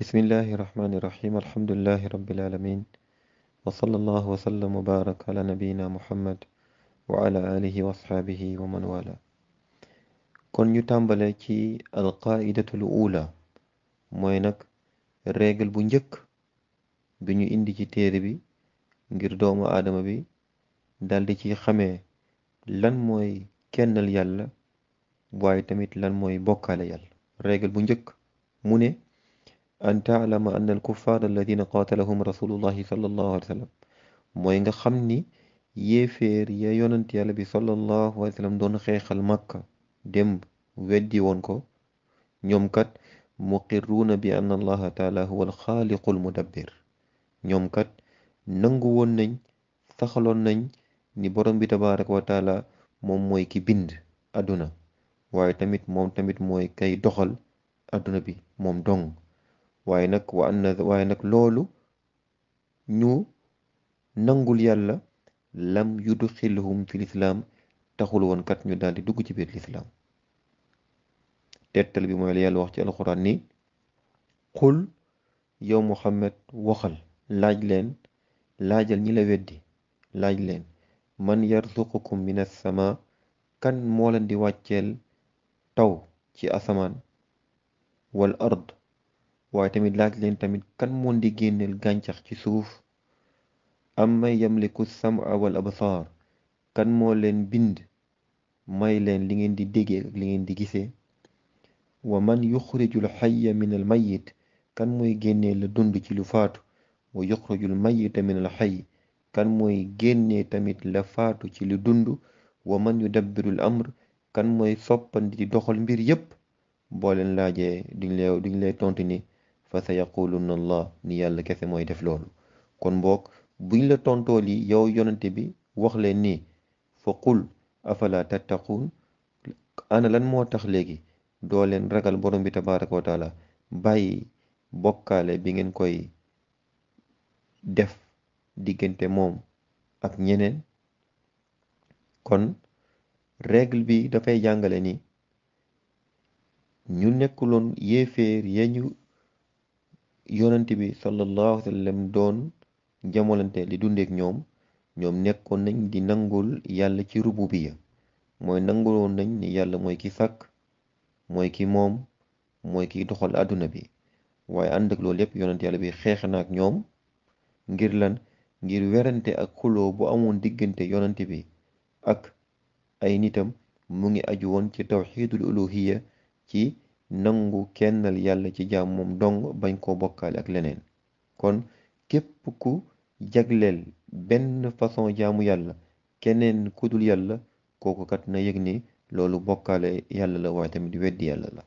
بسم الله الرحمن الرحيم الحمد لله رب العالمين وصلى الله وسلم وبارك على نبينا محمد وعلى آله وصحبه ومن والاه كون يتامبلكي القائدة الأولى موينك الرجل بنجك بنو اندي تيربي غير دوما ادم بي دال دي جي خامي لان موي كينال يالا واي تاميت لان موي بوكال يالا ريغل بو موني أن تعلم أن الكفار الذين قاتلهم رسول الله صلى الله عليه وسلم موين خمني يفير يا يونتي على صلى الله عليه وسلم دون خيخ المكة دم ودي ونكو نيوم كات مقرون بأن الله تعالى هو الخالق المدبر نيوم كات ننغوون نين سخلون نين ني بروم بي تبارك وتعالى موم موي كي بيند ادونا واي موم تاميت موي كاي دوخال ادونا بي موم دونغ waaye nag wa an na waaye nag loolu ñu nangul yàlla lam yudxilhum fi lislaam taxul woon kat ñu daal di dugg ci biir lislaam tettal bi mooy la yàlla wax ci alxuraan ni xul yow muhammad waxal laaj leen laajal ñi la weddi laaj leen man yarzuqukum min as-sama kan moo leen di wàcceel taw ci asamaan wal ard waaye tamit laaj leen tamit kan moo di génneel gàncax ci suuf am may yamliku sama wal absaar kan moo leen bind may leen li ngeen di déggee ak li ngeen di gisee wa man yuxrijul xayya min al mayit kan mooy génnee la dund ci lu faatu wa yuxrijul mayita min al xay kan mooy génnee tamit la faatu ci lu dund wa man yu yudabbirul amr kan mooy soppandi di doxal mbir yépp boo leen laajee duñ lay duñ lay tontu ni fa sa yaquluna allah ni yàlla kese mooy def loolu kon mboog buñ la tontoo lii yow yonante bi wax leen ni fa qul afala tattaquun ana lan moo tax léegi doo leen ragal borom bi tabaraka wa taala bàyyi bokkaale bi ngeen koy def diggante moom ak ñeneen kon règle bi dafay jàngale ni ñu nekkuloon yéeféer yee ñu yonent bi sallallahu alayhi wa sallam doon jamolante li dundeek ñoom ñoom nekkoon nañ di nangul yàlla ci rububiya mooy nanguloon nañ ni yàlla mooy ki sàkk mooy ki moom mooy ki doxal àdduna bi waaye ànd ak loolu yépp yonent yàlla bi xeex na ak ñoom ngir lan ngir werante ak xuloo bu amoon diggante yonent bi ak ay nitam mu ngi aju woon ci tawxiidul uluhiya ci nangu kennal yàlla ci jaam moom dong bañ koo bokkaale ak leneen kon képp ku jagleel benn façon jaamu yàlla keneen ku dul yàlla kooku kat na yëg ni loolu bokkaale yàlla la waaye tamit weddi yàlla la